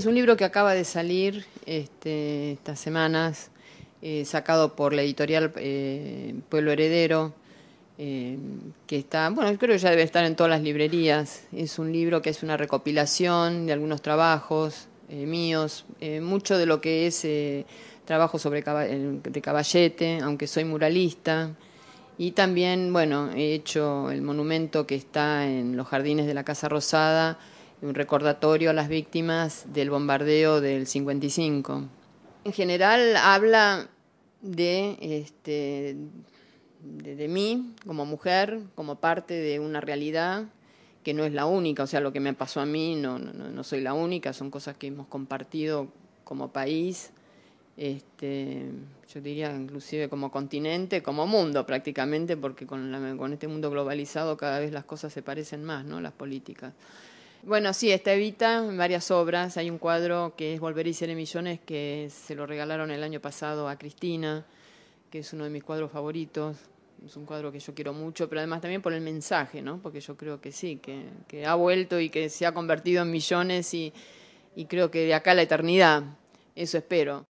Es un libro que acaba de salir este, estas semanas, eh, sacado por la editorial eh, Pueblo Heredero, eh, que está, bueno, creo que ya debe estar en todas las librerías. Es un libro que es una recopilación de algunos trabajos míos, mucho de lo que es trabajo sobre de caballete, aunque soy muralista. Y también, bueno, he hecho el monumento que está en los jardines de la Casa Rosada un recordatorio a las víctimas del bombardeo del 55. En general habla de, este, de, mí como mujer, como parte de una realidad que no es la única, o sea, lo que me pasó a mí no, no, no soy la única, son cosas que hemos compartido como país, este, yo diría inclusive como continente, como mundo prácticamente, porque con, con este mundo globalizado cada vez las cosas se parecen más, ¿no? Las políticas. Bueno, sí, está Evita en varias obras. Hay un cuadro que es Volver y en Millones, que se lo regalaron el año pasado a Cristina, que es uno de mis cuadros favoritos. Es un cuadro que yo quiero mucho, pero además también por el mensaje, ¿no? Porque yo creo que sí, que, ha vuelto y que se ha convertido en millones y creo que de acá a la eternidad, eso espero.